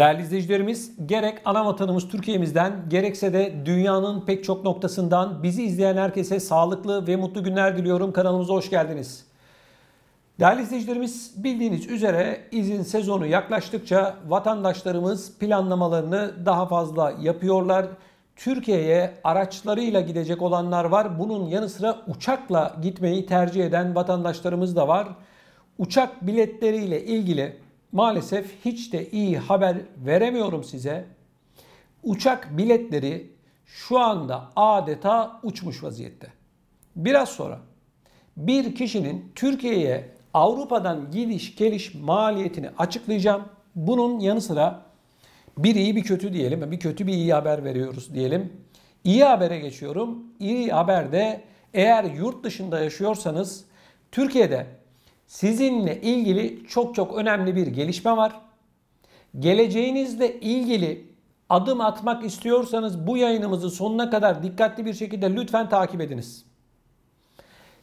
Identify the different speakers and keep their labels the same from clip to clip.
Speaker 1: Değerli izleyicilerimiz, gerek ana vatanımız Türkiye'mizden, gerekse de dünyanın pek çok noktasından bizi izleyen herkese sağlıklı ve mutlu günler diliyorum. Kanalımıza hoş geldiniz. Değerli izleyicilerimiz, bildiğiniz üzere izin sezonu yaklaştıkça vatandaşlarımız planlamalarını daha fazla yapıyorlar. Türkiye'ye araçlarıyla gidecek olanlar var. Bunun yanı sıra uçakla gitmeyi tercih eden vatandaşlarımız da var. Uçak biletleriyle ilgili maalesef hiç de iyi haber veremiyorum size. Uçak biletleri şu anda adeta uçmuş vaziyette. Biraz sonra bir kişinin Türkiye'ye Avrupa'dan gidiş geliş maliyetini açıklayacağım. Bunun yanı sıra bir iyi bir kötü diyelim. Bir kötü bir iyi haber veriyoruz diyelim. İyi habere geçiyorum. İyi haber de eğer yurt dışında yaşıyorsanız Türkiye'de Sizinle ilgili çok çok önemli bir gelişme var. Geleceğinizle ilgili adım atmak istiyorsanız bu yayınımızı sonuna kadar dikkatli bir şekilde lütfen takip ediniz.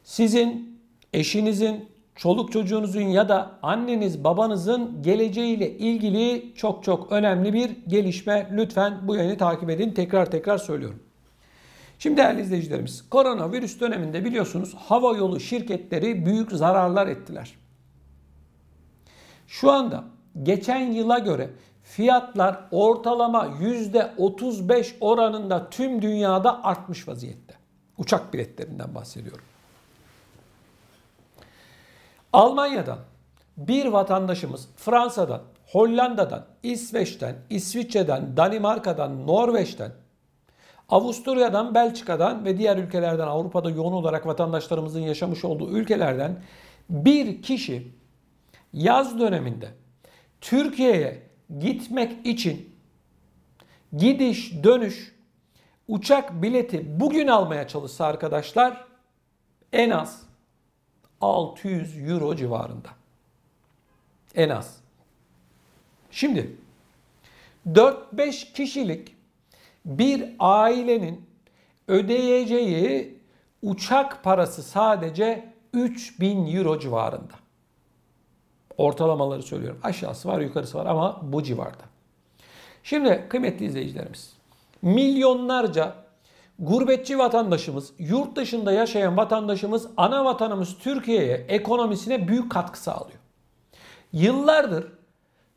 Speaker 1: Sizin, eşinizin, çoluk çocuğunuzun ya da anneniz babanızın geleceğiyle ilgili çok çok önemli bir gelişme. Lütfen bu yayını takip edin. Tekrar tekrar söylüyorum. Şimdi değerli izleyicilerimiz, koronavirüs döneminde biliyorsunuz hava yolu şirketleri büyük zararlar ettiler. Şu anda geçen yıla göre fiyatlar ortalama %35 oranında tüm dünyada artmış vaziyette. Uçak biletlerinden bahsediyorum. Almanya'dan bir vatandaşımız Fransa'dan, Hollanda'dan, İsveç'ten, İsviçre'den, Danimarka'dan, Norveç'ten Avusturya'dan, Belçika'dan ve diğer ülkelerden Avrupa'da yoğun olarak vatandaşlarımızın yaşamış olduğu ülkelerden bir kişi yaz döneminde Türkiye'ye gitmek için gidiş dönüş uçak bileti bugün almaya çalışsa arkadaşlar en az 600 euro civarında. En az. Şimdi 4-5 kişilik bir ailenin ödeyeceği uçak parası sadece 3000 euro civarında. Ortalamaları söylüyorum. Aşağısı var, yukarısı var ama bu civarda. Şimdi kıymetli izleyicilerimiz, milyonlarca gurbetçi vatandaşımız, yurt dışında yaşayan vatandaşımız ana vatanımız Türkiye'ye, ekonomisine büyük katkı sağlıyor. Yıllardır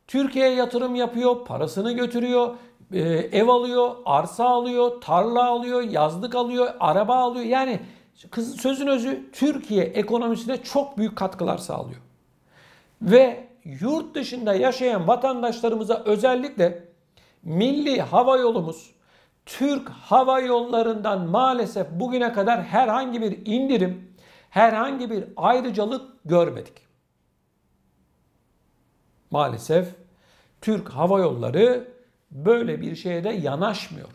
Speaker 1: Türkiye'ye yatırım yapıyor, parasını götürüyor, e, ev alıyor, arsa alıyor, tarla alıyor, yazlık alıyor, araba alıyor. Yani sözün özü Türkiye ekonomisine çok büyük katkılar sağlıyor. Ve yurt dışında yaşayan vatandaşlarımıza özellikle milli hava yolumuz Türk hava yollarından maalesef bugüne kadar herhangi bir indirim, herhangi bir ayrıcalık görmedik. Maalesef Türk hava yolları böyle bir şeye de yanaşmıyor.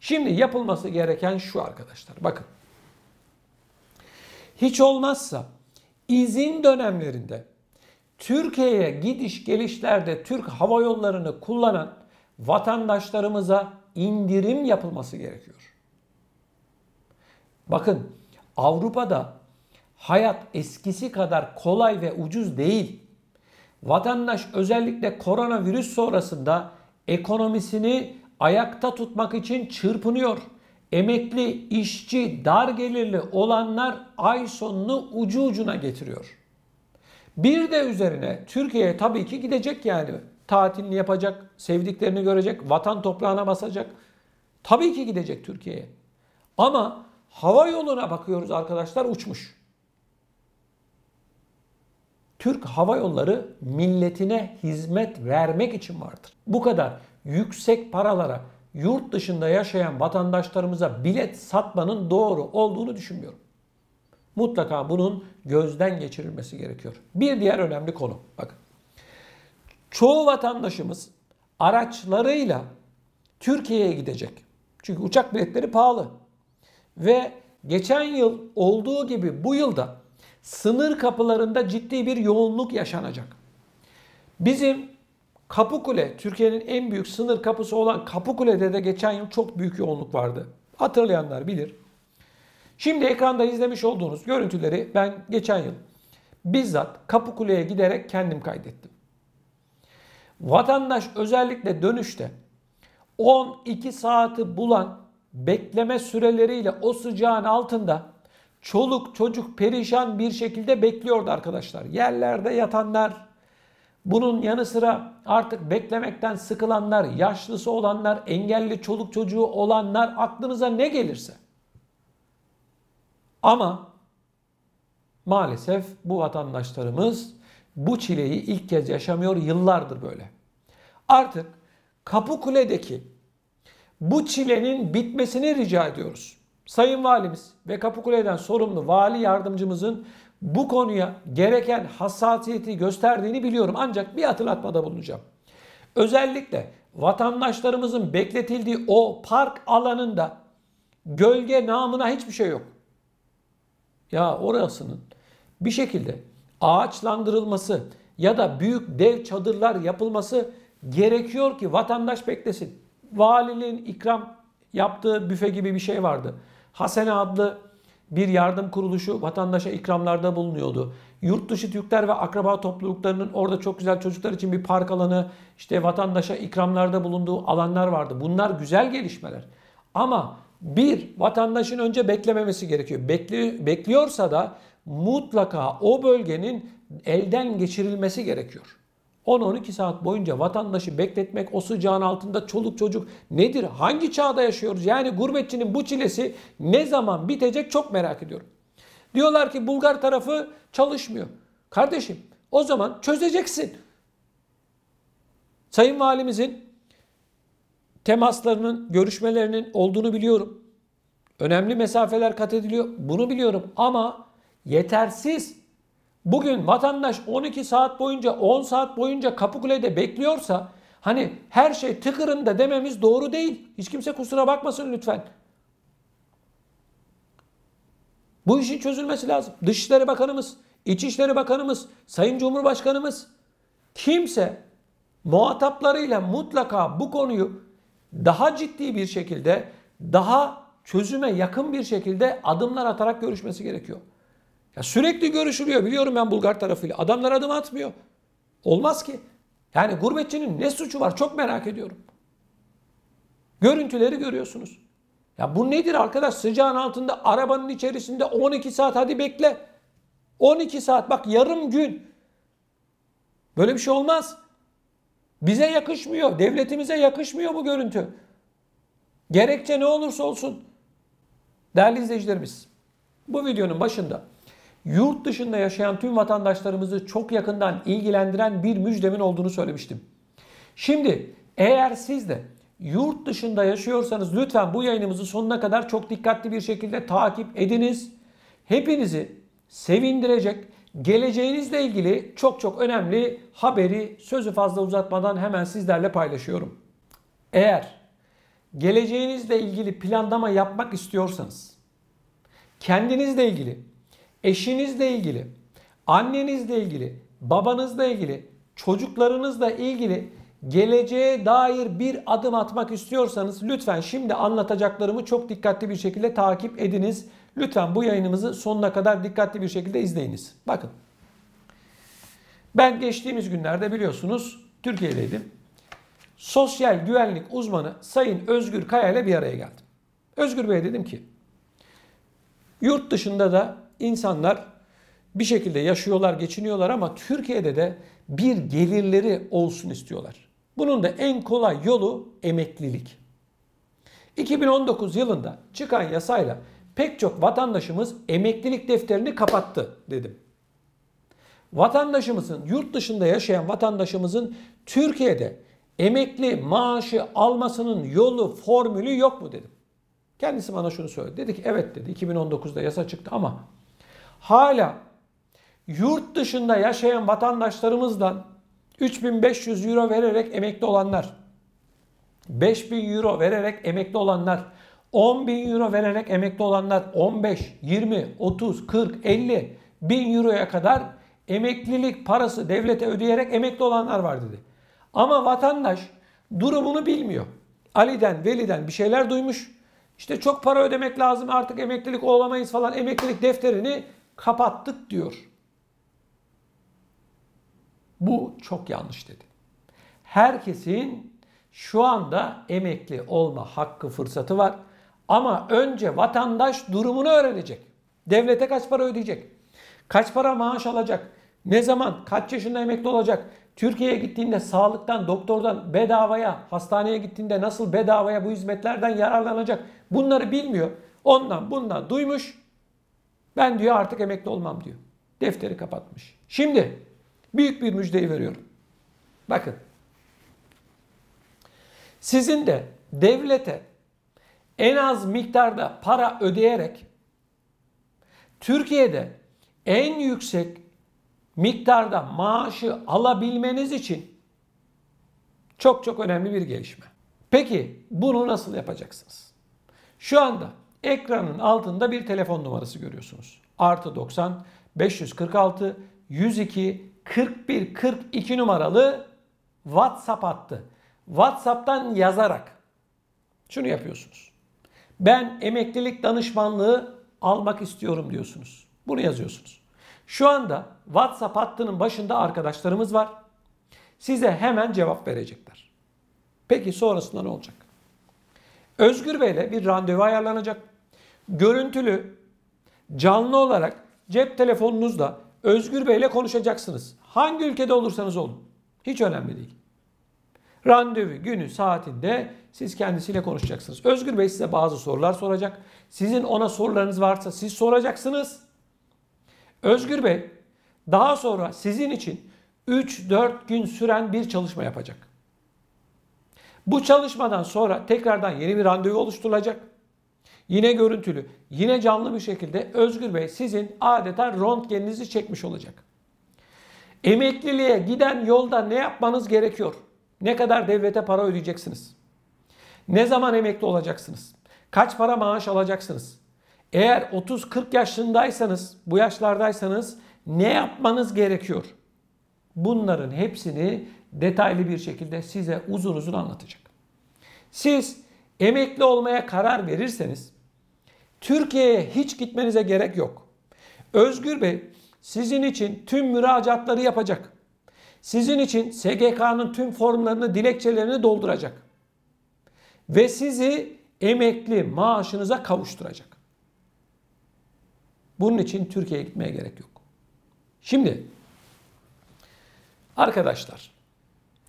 Speaker 1: Şimdi yapılması gereken şu arkadaşlar. Bakın. Hiç olmazsa izin dönemlerinde Türkiye'ye gidiş gelişlerde Türk Hava Yolları'nı kullanan vatandaşlarımıza indirim yapılması gerekiyor. Bakın Avrupa'da hayat eskisi kadar kolay ve ucuz değil. Vatandaş özellikle koronavirüs sonrasında ekonomisini ayakta tutmak için çırpınıyor. Emekli, işçi, dar gelirli olanlar ay sonunu ucu ucuna getiriyor. Bir de üzerine Türkiye'ye tabii ki gidecek yani. Tatilini yapacak, sevdiklerini görecek, vatan toprağına basacak. Tabii ki gidecek Türkiye'ye. Ama hava yoluna bakıyoruz arkadaşlar uçmuş. Türk Hava Yolları milletine hizmet vermek için vardır. Bu kadar yüksek paralara yurt dışında yaşayan vatandaşlarımıza bilet satmanın doğru olduğunu düşünmüyorum. Mutlaka bunun gözden geçirilmesi gerekiyor. Bir diğer önemli konu. Bakın. Çoğu vatandaşımız araçlarıyla Türkiye'ye gidecek. Çünkü uçak biletleri pahalı. Ve geçen yıl olduğu gibi bu yılda sınır kapılarında ciddi bir yoğunluk yaşanacak. Bizim Kapıkule, Türkiye'nin en büyük sınır kapısı olan Kapıkule'de de geçen yıl çok büyük yoğunluk vardı. Hatırlayanlar bilir. Şimdi ekranda izlemiş olduğunuz görüntüleri ben geçen yıl bizzat Kapıkule'ye giderek kendim kaydettim. Vatandaş özellikle dönüşte 12 saati bulan bekleme süreleriyle o sıcağın altında Çoluk çocuk perişan bir şekilde bekliyordu arkadaşlar. Yerlerde yatanlar, bunun yanı sıra artık beklemekten sıkılanlar, yaşlısı olanlar, engelli çoluk çocuğu olanlar aklınıza ne gelirse. Ama maalesef bu vatandaşlarımız bu çileyi ilk kez yaşamıyor yıllardır böyle. Artık Kapıkule'deki bu çilenin bitmesini rica ediyoruz. Sayın Valimiz ve Kapıkule'den sorumlu vali yardımcımızın bu konuya gereken hassasiyeti gösterdiğini biliyorum ancak bir hatırlatmada bulunacağım. Özellikle vatandaşlarımızın bekletildiği o park alanında gölge namına hiçbir şey yok. Ya orasının bir şekilde ağaçlandırılması ya da büyük dev çadırlar yapılması gerekiyor ki vatandaş beklesin. Valiliğin ikram yaptığı büfe gibi bir şey vardı. Hasene adlı bir yardım kuruluşu vatandaşa ikramlarda bulunuyordu. Yurt dışı Türkler ve akraba topluluklarının orada çok güzel çocuklar için bir park alanı, işte vatandaşa ikramlarda bulunduğu alanlar vardı. Bunlar güzel gelişmeler. Ama bir, vatandaşın önce beklememesi gerekiyor. Bekli, bekliyorsa da mutlaka o bölgenin elden geçirilmesi gerekiyor. 10-12 saat boyunca vatandaşı bekletmek o sıcağın altında çoluk çocuk nedir? Hangi çağda yaşıyoruz? Yani gurbetçinin bu çilesi ne zaman bitecek çok merak ediyorum. Diyorlar ki Bulgar tarafı çalışmıyor. Kardeşim o zaman çözeceksin. Sayın Valimizin temaslarının, görüşmelerinin olduğunu biliyorum. Önemli mesafeler kat ediliyor. Bunu biliyorum ama yetersiz. Bugün vatandaş 12 saat boyunca 10 saat boyunca Kapıkule'de bekliyorsa hani her şey tıkırında dememiz doğru değil. Hiç kimse kusura bakmasın lütfen. Bu işin çözülmesi lazım. Dışişleri Bakanımız, İçişleri Bakanımız, Sayın Cumhurbaşkanımız kimse muhataplarıyla mutlaka bu konuyu daha ciddi bir şekilde, daha çözüme yakın bir şekilde adımlar atarak görüşmesi gerekiyor. Ya sürekli görüşülüyor. Biliyorum ben Bulgar tarafıyla. Adamlar adım atmıyor. Olmaz ki. Yani gurbetçinin ne suçu var çok merak ediyorum. Görüntüleri görüyorsunuz. Ya bu nedir arkadaş? Sıcağın altında arabanın içerisinde 12 saat hadi bekle. 12 saat bak yarım gün. Böyle bir şey olmaz. Bize yakışmıyor. Devletimize yakışmıyor bu görüntü. Gerekçe ne olursa olsun. Değerli izleyicilerimiz bu videonun başında yurt dışında yaşayan tüm vatandaşlarımızı çok yakından ilgilendiren bir müjdemin olduğunu söylemiştim. Şimdi eğer siz de yurt dışında yaşıyorsanız lütfen bu yayınımızı sonuna kadar çok dikkatli bir şekilde takip ediniz. Hepinizi sevindirecek, geleceğinizle ilgili çok çok önemli haberi sözü fazla uzatmadan hemen sizlerle paylaşıyorum. Eğer geleceğinizle ilgili planlama yapmak istiyorsanız, kendinizle ilgili eşinizle ilgili, annenizle ilgili, babanızla ilgili, çocuklarınızla ilgili geleceğe dair bir adım atmak istiyorsanız lütfen şimdi anlatacaklarımı çok dikkatli bir şekilde takip ediniz. Lütfen bu yayınımızı sonuna kadar dikkatli bir şekilde izleyiniz. Bakın. Ben geçtiğimiz günlerde biliyorsunuz Türkiye'deydim. Sosyal güvenlik uzmanı Sayın Özgür Kaya ile bir araya geldim. Özgür Bey dedim ki yurt dışında da insanlar bir şekilde yaşıyorlar, geçiniyorlar ama Türkiye'de de bir gelirleri olsun istiyorlar. Bunun da en kolay yolu emeklilik. 2019 yılında çıkan yasayla pek çok vatandaşımız emeklilik defterini kapattı dedim. Vatandaşımızın, yurt dışında yaşayan vatandaşımızın Türkiye'de emekli maaşı almasının yolu, formülü yok mu dedim. Kendisi bana şunu söyledi. Dedi ki evet dedi 2019'da yasa çıktı ama hala yurt dışında yaşayan vatandaşlarımızdan 3500 euro vererek emekli olanlar, 5000 euro vererek emekli olanlar, 10.000 euro vererek emekli olanlar 15, 20, 30, 40, 50 bin euroya kadar emeklilik parası devlete ödeyerek emekli olanlar var dedi. Ama vatandaş durumunu bilmiyor. Ali'den, Veli'den bir şeyler duymuş. İşte çok para ödemek lazım artık emeklilik olamayız falan emeklilik defterini kapattık diyor. Bu çok yanlış dedi. Herkesin şu anda emekli olma hakkı fırsatı var. Ama önce vatandaş durumunu öğrenecek. Devlete kaç para ödeyecek? Kaç para maaş alacak? Ne zaman, kaç yaşında emekli olacak? Türkiye'ye gittiğinde sağlıktan, doktordan bedavaya, hastaneye gittiğinde nasıl bedavaya bu hizmetlerden yararlanacak? Bunları bilmiyor. Ondan bundan duymuş. Ben diyor artık emekli olmam diyor. Defteri kapatmış. Şimdi büyük bir müjdeyi veriyorum. Bakın. Sizin de devlete en az miktarda para ödeyerek Türkiye'de en yüksek miktarda maaşı alabilmeniz için çok çok önemli bir gelişme. Peki bunu nasıl yapacaksınız? Şu anda Ekranın altında bir telefon numarası görüyorsunuz. Artı 90 546 102 41 42 numaralı WhatsApp attı. WhatsApp'tan yazarak şunu yapıyorsunuz. Ben emeklilik danışmanlığı almak istiyorum diyorsunuz. Bunu yazıyorsunuz. Şu anda WhatsApp hattının başında arkadaşlarımız var. Size hemen cevap verecekler. Peki sonrasında ne olacak? Özgür Bey'le bir randevu ayarlanacak görüntülü, canlı olarak cep telefonunuzla Özgür Bey ile konuşacaksınız. Hangi ülkede olursanız olun. Hiç önemli değil. Randevu günü saatinde siz kendisiyle konuşacaksınız. Özgür Bey size bazı sorular soracak. Sizin ona sorularınız varsa siz soracaksınız. Özgür Bey daha sonra sizin için 3-4 gün süren bir çalışma yapacak. Bu çalışmadan sonra tekrardan yeni bir randevu oluşturulacak. Yine görüntülü, yine canlı bir şekilde Özgür Bey sizin adeta röntgeninizi çekmiş olacak. Emekliliğe giden yolda ne yapmanız gerekiyor? Ne kadar devlete para ödeyeceksiniz? Ne zaman emekli olacaksınız? Kaç para maaş alacaksınız? Eğer 30-40 yaşındaysanız, bu yaşlardaysanız ne yapmanız gerekiyor? Bunların hepsini detaylı bir şekilde size uzun uzun anlatacak. Siz emekli olmaya karar verirseniz Türkiye'ye hiç gitmenize gerek yok. Özgür Bey sizin için tüm müracaatları yapacak. Sizin için SGK'nın tüm formlarını, dilekçelerini dolduracak. Ve sizi emekli maaşınıza kavuşturacak. Bunun için Türkiye'ye gitmeye gerek yok. Şimdi arkadaşlar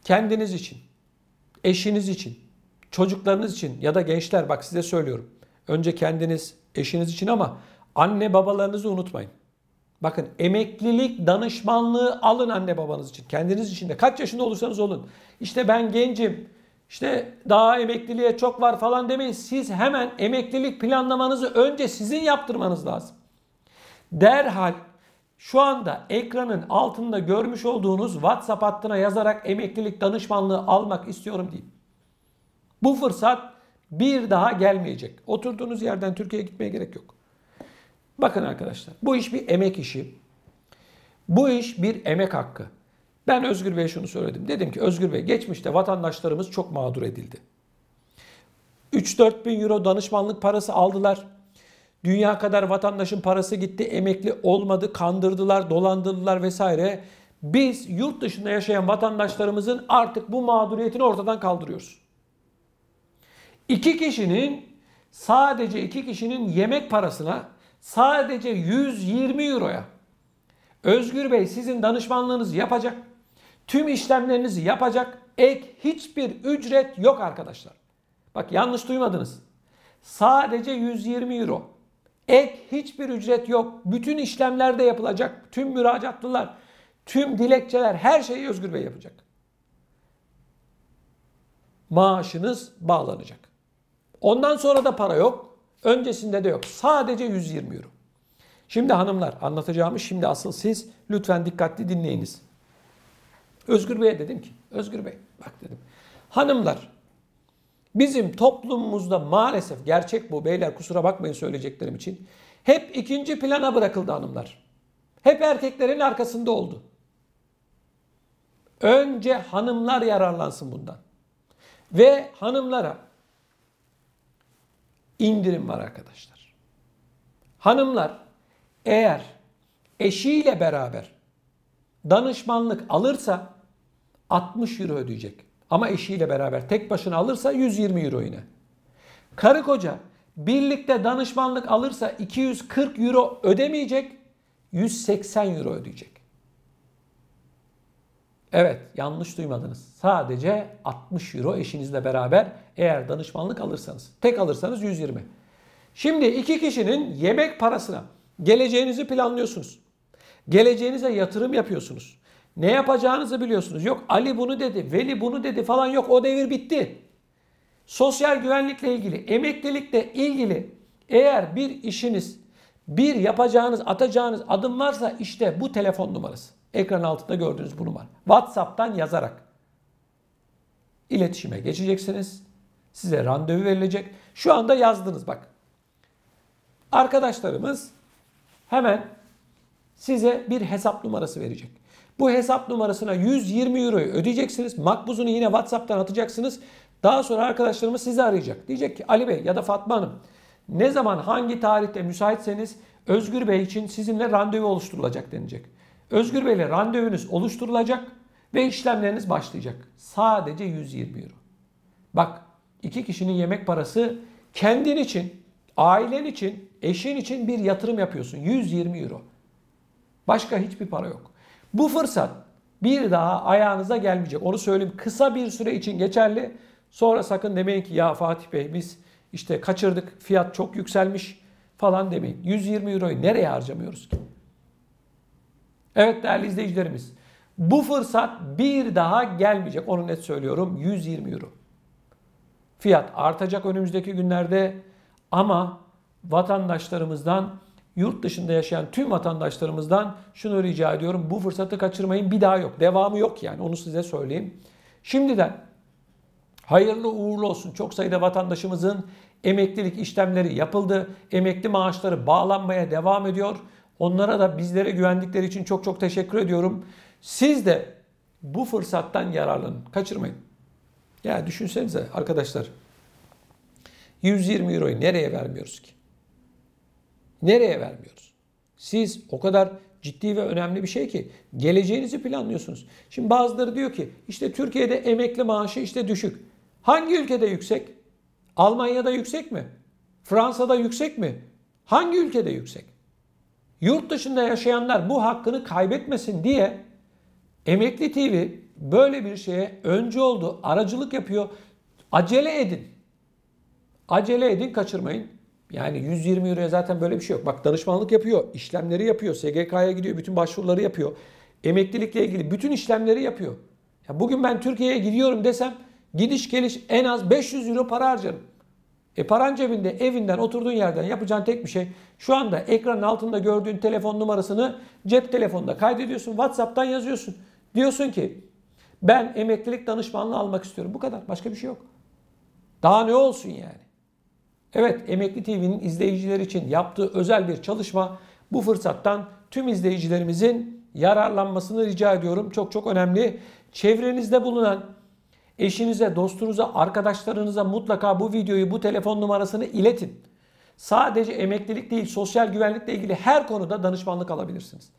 Speaker 1: kendiniz için, eşiniz için, çocuklarınız için ya da gençler bak size söylüyorum. Önce kendiniz, eşiniz için ama anne babalarınızı unutmayın. Bakın emeklilik danışmanlığı alın anne babanız için. Kendiniz için de kaç yaşında olursanız olun. İşte ben gencim. İşte daha emekliliğe çok var falan demeyin. Siz hemen emeklilik planlamanızı önce sizin yaptırmanız lazım. Derhal şu anda ekranın altında görmüş olduğunuz WhatsApp hattına yazarak emeklilik danışmanlığı almak istiyorum deyin. Bu fırsat bir daha gelmeyecek. Oturduğunuz yerden Türkiye'ye gitmeye gerek yok. Bakın arkadaşlar bu iş bir emek işi. Bu iş bir emek hakkı. Ben Özgür Bey'e şunu söyledim. Dedim ki Özgür Bey geçmişte vatandaşlarımız çok mağdur edildi. 3-4 bin euro danışmanlık parası aldılar. Dünya kadar vatandaşın parası gitti, emekli olmadı, kandırdılar, dolandırdılar vesaire. Biz yurt dışında yaşayan vatandaşlarımızın artık bu mağduriyetini ortadan kaldırıyoruz. İki kişinin sadece iki kişinin yemek parasına sadece 120 euroya Özgür Bey sizin danışmanlığınızı yapacak. Tüm işlemlerinizi yapacak. Ek hiçbir ücret yok arkadaşlar. Bak yanlış duymadınız. Sadece 120 euro. Ek hiçbir ücret yok. Bütün işlemler de yapılacak. Tüm müracaatlılar, tüm dilekçeler her şeyi Özgür Bey yapacak. Maaşınız bağlanacak. Ondan sonra da para yok. Öncesinde de yok. Sadece 120 euro. Şimdi hanımlar anlatacağımı şimdi asıl siz lütfen dikkatli dinleyiniz. Özgür Bey'e dedim ki, Özgür Bey bak dedim. Hanımlar bizim toplumumuzda maalesef gerçek bu beyler kusura bakmayın söyleyeceklerim için. Hep ikinci plana bırakıldı hanımlar. Hep erkeklerin arkasında oldu. Önce hanımlar yararlansın bundan. Ve hanımlara indirim var arkadaşlar. Hanımlar eğer eşiyle beraber danışmanlık alırsa 60 euro ödeyecek. Ama eşiyle beraber tek başına alırsa 120 euro yine. Karı koca birlikte danışmanlık alırsa 240 euro ödemeyecek, 180 euro ödeyecek. Evet yanlış duymadınız. Sadece 60 euro eşinizle beraber eğer danışmanlık alırsanız. Tek alırsanız 120. Şimdi iki kişinin yemek parasına geleceğinizi planlıyorsunuz. Geleceğinize yatırım yapıyorsunuz. Ne yapacağınızı biliyorsunuz. Yok Ali bunu dedi, Veli bunu dedi falan yok o devir bitti. Sosyal güvenlikle ilgili, emeklilikle ilgili eğer bir işiniz, bir yapacağınız, atacağınız adım varsa işte bu telefon numarası. Ekran altında gördüğünüz bunu var. WhatsApp'tan yazarak iletişime geçeceksiniz. Size randevu verilecek. Şu anda yazdınız bak. Arkadaşlarımız hemen size bir hesap numarası verecek. Bu hesap numarasına 120 euroyu ödeyeceksiniz. Makbuzunu yine WhatsApp'tan atacaksınız. Daha sonra arkadaşlarımız sizi arayacak. Diyecek ki Ali Bey ya da Fatma Hanım ne zaman hangi tarihte müsaitseniz Özgür Bey için sizinle randevu oluşturulacak denecek. Özgür Bey randevunuz oluşturulacak ve işlemleriniz başlayacak. Sadece 120 euro. Bak iki kişinin yemek parası kendin için, ailen için, eşin için bir yatırım yapıyorsun. 120 euro. Başka hiçbir para yok. Bu fırsat bir daha ayağınıza gelmeyecek. Onu söyleyeyim kısa bir süre için geçerli. Sonra sakın demeyin ki ya Fatih Bey biz işte kaçırdık fiyat çok yükselmiş falan demeyin. 120 euroyu nereye harcamıyoruz ki? Evet değerli izleyicilerimiz. Bu fırsat bir daha gelmeyecek. Onu net söylüyorum. 120 euro. Fiyat artacak önümüzdeki günlerde ama vatandaşlarımızdan yurt dışında yaşayan tüm vatandaşlarımızdan şunu rica ediyorum. Bu fırsatı kaçırmayın. Bir daha yok. Devamı yok yani. Onu size söyleyeyim. Şimdiden hayırlı uğurlu olsun. Çok sayıda vatandaşımızın emeklilik işlemleri yapıldı. Emekli maaşları bağlanmaya devam ediyor. Onlara da bizlere güvendikleri için çok çok teşekkür ediyorum. Siz de bu fırsattan yararlanın. Kaçırmayın. Ya düşünsenize arkadaşlar. 120 euroyu nereye vermiyoruz ki? Nereye vermiyoruz? Siz o kadar ciddi ve önemli bir şey ki geleceğinizi planlıyorsunuz. Şimdi bazıları diyor ki işte Türkiye'de emekli maaşı işte düşük. Hangi ülkede yüksek? Almanya'da yüksek mi? Fransa'da yüksek mi? Hangi ülkede yüksek? Yurt dışında yaşayanlar bu hakkını kaybetmesin diye Emekli TV böyle bir şeye önce oldu, aracılık yapıyor. Acele edin. Acele edin, kaçırmayın. Yani 120 euroya zaten böyle bir şey yok. Bak danışmanlık yapıyor, işlemleri yapıyor, SGK'ya gidiyor, bütün başvuruları yapıyor. Emeklilikle ilgili bütün işlemleri yapıyor. Ya bugün ben Türkiye'ye gidiyorum desem gidiş geliş en az 500 euro para harcarım. E paran cebinde evinden oturduğun yerden yapacağın tek bir şey şu anda ekranın altında gördüğün telefon numarasını cep telefonunda kaydediyorsun. Whatsapp'tan yazıyorsun. Diyorsun ki ben emeklilik danışmanlığı almak istiyorum. Bu kadar. Başka bir şey yok. Daha ne olsun yani? Evet Emekli TV'nin izleyicileri için yaptığı özel bir çalışma bu fırsattan tüm izleyicilerimizin yararlanmasını rica ediyorum. Çok çok önemli. Çevrenizde bulunan Eşinize, dostunuza, arkadaşlarınıza mutlaka bu videoyu, bu telefon numarasını iletin. Sadece emeklilik değil, sosyal güvenlikle ilgili her konuda danışmanlık alabilirsiniz.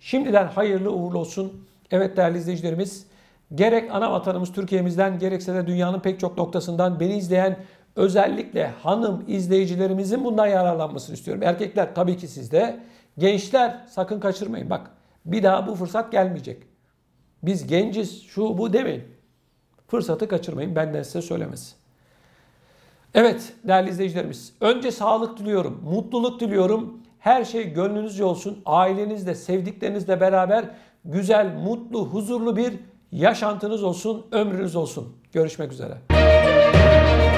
Speaker 1: Şimdiden hayırlı uğurlu olsun. Evet değerli izleyicilerimiz, gerek ana vatanımız Türkiye'mizden gerekse de dünyanın pek çok noktasından beni izleyen özellikle hanım izleyicilerimizin bundan yararlanmasını istiyorum. Erkekler tabii ki sizde. Gençler sakın kaçırmayın. Bak bir daha bu fırsat gelmeyecek. Biz genciz şu bu demeyin. Fırsatı kaçırmayın benden size söylemesi. Evet değerli izleyicilerimiz önce sağlık diliyorum, mutluluk diliyorum. Her şey gönlünüzce olsun. Ailenizle, sevdiklerinizle beraber güzel, mutlu, huzurlu bir yaşantınız olsun, ömrünüz olsun. Görüşmek üzere.